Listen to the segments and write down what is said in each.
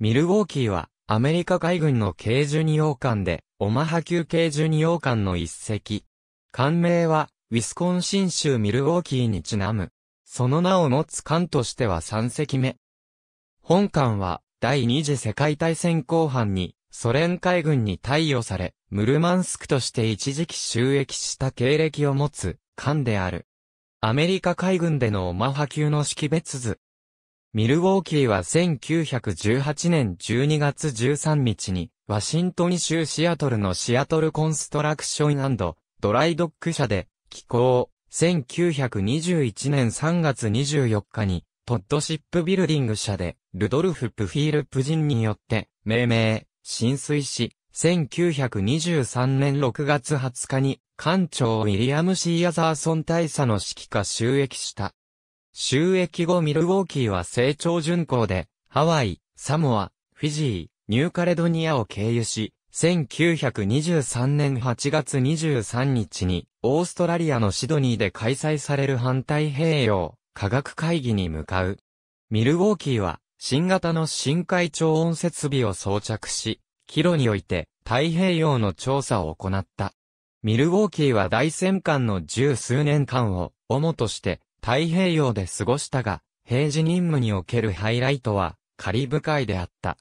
ミルウォーキーは、アメリカ海軍の軽巡洋艦で、オマハ級軽巡洋艦の一隻。艦名は、ウィスコンシン州ミルウォーキーにちなむ。その名を持つ艦としては3隻目。本艦は、第二次世界大戦後半に、ソ連海軍に貸与され、ムルマンスクとして一時期収益した経歴を持つ、艦である。アメリカ海軍でのオマハ級の識別図、ミルウォーキーは1918年12月13日に、ワシントン州シアトルのシアトルコンストラクションドライドック社で、寄港、1921年3月24日に、ポッドシップビルディング社で、ルドルフ・プフィール・プジンによって、命名、浸水し、1923年6月20日に、艦長ウィリアム・シー・アザーソン大佐の指揮下収益した。収益後ミルウォーキーは成長巡航で、ハワイ、サモア、フィジー、ニューカレドニアを経由し、1923年8月23日に、オーストラリアのシドニーで開催される反対平洋科学会議に向かう。ミルウォーキーは、新型の深海超音設備を装着し、キロにおいて太平洋の調査を行った。ミルウォーキーは大戦艦の十数年間を主として太平洋で過ごしたが、平時任務におけるハイライトは、カリブ海であった。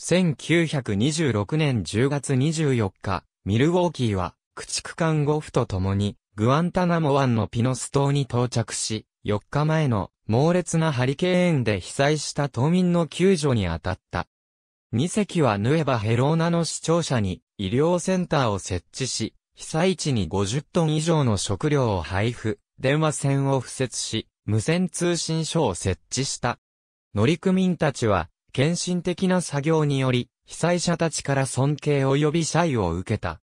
1926年10月24日、ミルウォーキーは、駆逐艦ゴフと共に、グアンタナモ湾のピノス島に到着し、4日前の猛烈なハリケーンで被災した島民の救助に当たった。2隻はヌエバヘローナの視聴者に医療センターを設置し、被災地に50トン以上の食料を配布、電話線を付設し、無線通信所を設置した。乗組員たちは、献身的な作業により、被災者たちから尊敬及び謝意を受けた。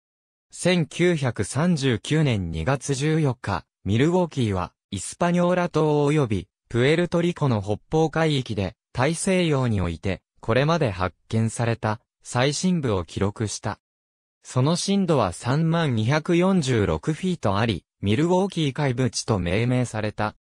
1939年2月14日、ミルウォーキーは、イスパニョーラ島及び、プエルトリコの北方海域で、大西洋において、これまで発見された、最深部を記録した。その深度は3246フィートあり、ミルウォーキー怪物と命名された。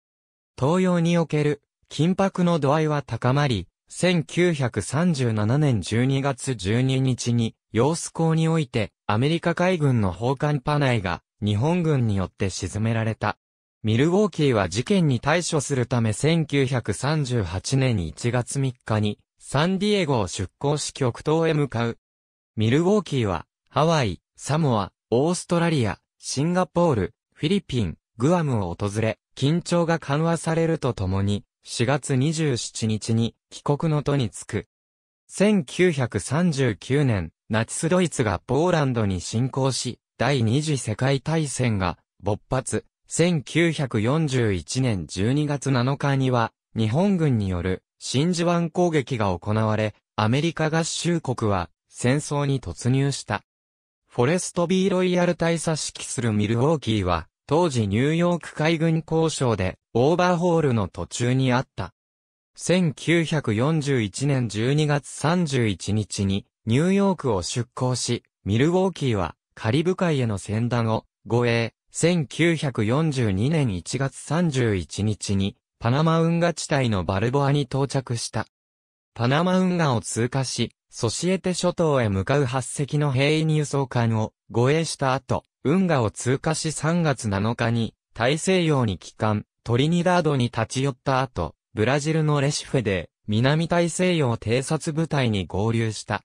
東洋における緊迫の度合いは高まり、1937年12月12日に、洋子港において、アメリカ海軍の砲艦パナイが、日本軍によって沈められた。ミルウォーキーは事件に対処するため1938年1月3日に、サンディエゴを出港し極東へ向かう。ミルウォーキーは、ハワイ、サモア、オーストラリア、シンガポール、フィリピン、グアムを訪れ、緊張が緩和されるとともに、4月27日に帰国の途につく。1939年、ナチスドイツがポーランドに侵攻し、第二次世界大戦が勃発。1941年12月7日には、日本軍による真珠湾攻撃が行われ、アメリカ合衆国は戦争に突入した。フォレストビーロイヤル大佐指揮するミルウォーキーは、当時ニューヨーク海軍交渉でオーバーホールの途中にあった。1941年12月31日にニューヨークを出港し、ミルウォーキーはカリブ海への船団を護衛、1942年1月31日にパナマ運河地帯のバルボアに到着した。パナマ運河を通過し、ソシエテ諸島へ向かう8隻の兵員輸送艦を護衛した後、運河を通過し3月7日に大西洋に帰還、トリニダードに立ち寄った後、ブラジルのレシフェで南大西洋偵察部隊に合流した。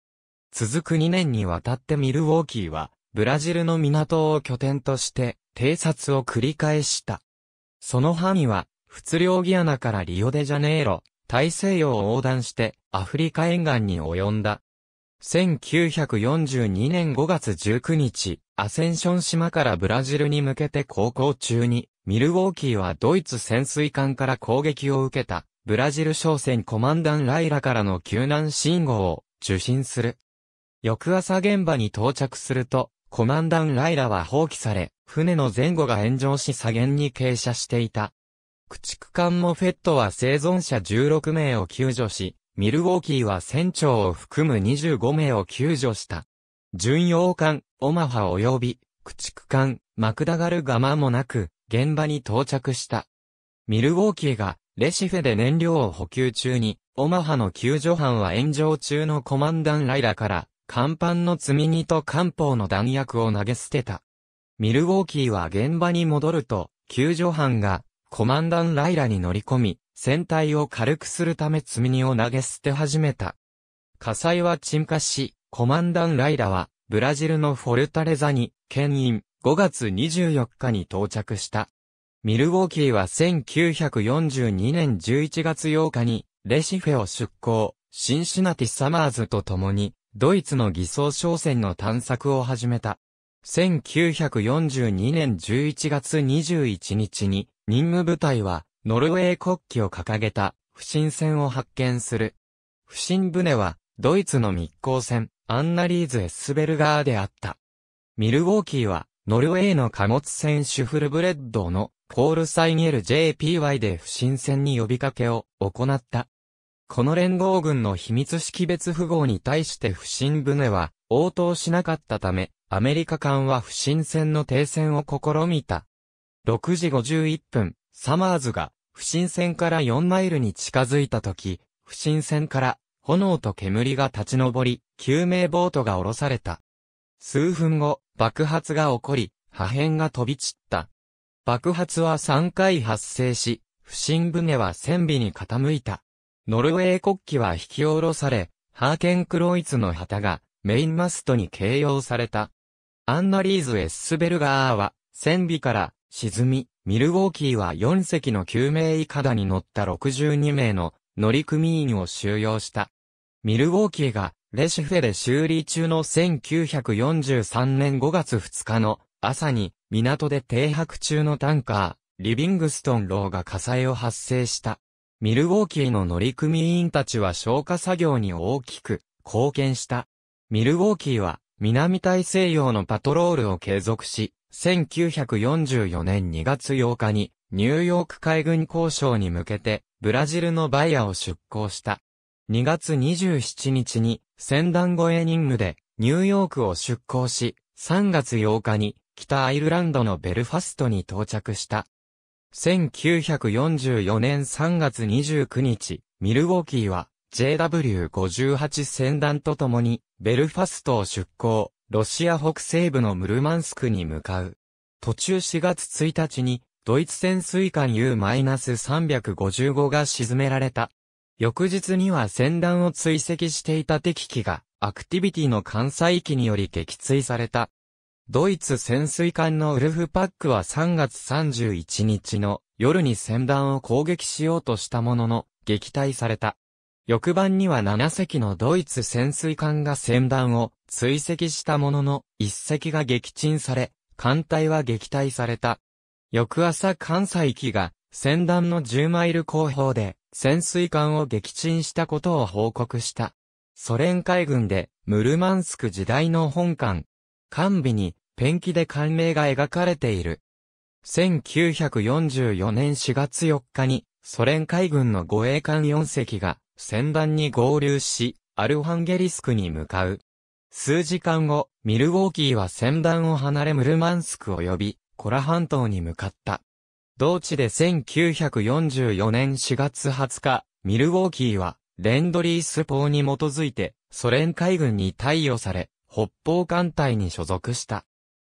続く2年にわたってミルウォーキーは、ブラジルの港を拠点として、偵察を繰り返した。その範囲は、仏領ギアナからリオデジャネイロ、大西洋を横断して、アフリカ沿岸に及んだ。1942年5月19日、アセンション島からブラジルに向けて航行中に、ミルウォーキーはドイツ潜水艦から攻撃を受けた、ブラジル商船コマンダンライラからの救難信号を受信する。翌朝現場に到着すると、コマンダンライラは放棄され、船の前後が炎上し左舷に傾斜していた。駆逐艦モフェットは生存者16名を救助し、ミルウォーキーは船長を含む25名を救助した。巡洋艦、オマハ及び、駆逐艦、マクダガルガマもなく、現場に到着した。ミルウォーキーが、レシフェで燃料を補給中に、オマハの救助班は炎上中のコマンダンライラから、甲板の積み荷と艦砲の弾薬を投げ捨てた。ミルウォーキーは現場に戻ると、救助班が、コマンダンライラに乗り込み、船体を軽くするため積み荷を投げ捨て始めた。火災は沈下し、コマンダン・ライラは、ブラジルのフォルタレザに、牽引、5月24日に到着した。ミルウォーキーは1942年11月8日に、レシフェを出港、シンシナティ・サマーズと共に、ドイツの偽装商船の探索を始めた。1942年11月21日に、任務部隊は、ノルウェー国旗を掲げた不審船を発見する。不審船は、ドイツの密航船、アンナリーズ・エスベルガーであった。ミルウォーキーは、ノルウェーの貨物船シュフルブレッドのコールサイエル j p y で不審船に呼びかけを行った。この連合軍の秘密識別符号に対して不審船は応答しなかったため、アメリカ艦は不審船の停船を試みた。6時51分、サマーズが、不審船から4マイルに近づいた時、不審船から、炎と煙が立ち上り、救命ボートが降ろされた。数分後、爆発が起こり、破片が飛び散った。爆発は3回発生し、不審船は船尾に傾いた。ノルウェー国旗は引き下ろされ、ハーケンクロイツの旗がメインマストに形容された。アンナリーズ・エッスベルガーは、船尾から沈み、ミルウォーキーは4隻の救命いかだに乗った62名の乗組員を収容した。ミルウォーキーがレシフェで修理中の1943年5月2日の朝に港で停泊中のタンカー、リビングストンローが火災を発生した。ミルウォーキーの乗組員たちは消火作業に大きく貢献した。ミルウォーキーは南大西洋のパトロールを継続し、1944年2月8日に、ニューヨーク海軍交渉に向けて、ブラジルのバイアを出港した。2月27日に、船団越え任務で、ニューヨークを出港し、3月8日に、北アイルランドのベルファストに到着した。1944年3月29日、ミルウォーキーは JW58 船団と共にベルファストを出港。ロシア北西部のムルマンスクに向かう。途中4月1日に、ドイツ潜水艦 U-355 が沈められた。翌日には船団を追跡していた敵機が、アクティビティの艦載機により撃墜された。ドイツ潜水艦のウルフパックは3月31日の夜に船団を攻撃しようとしたものの、撃退された。翌晩には7隻のドイツ潜水艦が船団を追跡したものの、一隻が撃沈され、艦隊は撃退された。翌朝関西機が、船団の10マイル後方で、潜水艦を撃沈したことを報告した。ソ連海軍で、ムルマンスク時代の本艦。艦尾に、ペンキで艦名が描かれている。1944年4月4日に、ソ連海軍の護衛艦4隻が、船団に合流し、アルハンゲリスクに向かう。数時間後、ミルウォーキーは戦団を離れムルマンスク及び、コラ半島に向かった。同地で1944年4月20日、ミルウォーキーは、レンドリース法に基づいて、ソ連海軍に貸与され、北方艦隊に所属した。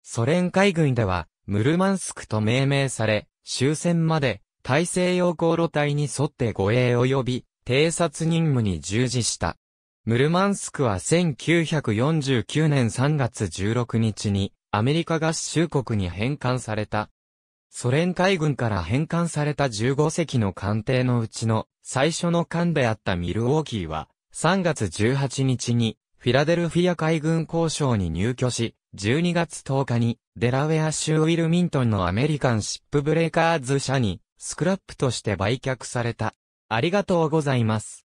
ソ連海軍では、ムルマンスクと命名され、終戦まで、大西洋航路隊に沿って護衛及び、偵察任務に従事した。ムルマンスクは1949年3月16日にアメリカ合衆国に返還された。ソ連海軍から返還された15隻の艦艇のうちの最初の艦であったミルウォーキーは3月18日にフィラデルフィア海軍交渉に入居し、12月10日にデラウェア州ウィルミントンのアメリカンシップブレーカーズ社にスクラップとして売却された。ありがとうございます。